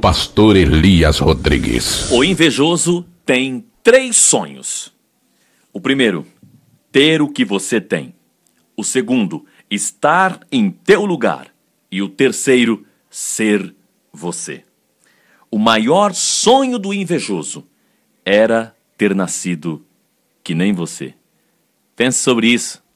Pastor Elias Rodrigues. O invejoso tem três sonhos. O primeiro, ter o que você tem. O segundo, estar em teu lugar. E o terceiro, ser você. O maior sonho do invejoso era ter nascido que nem você. Pense sobre isso.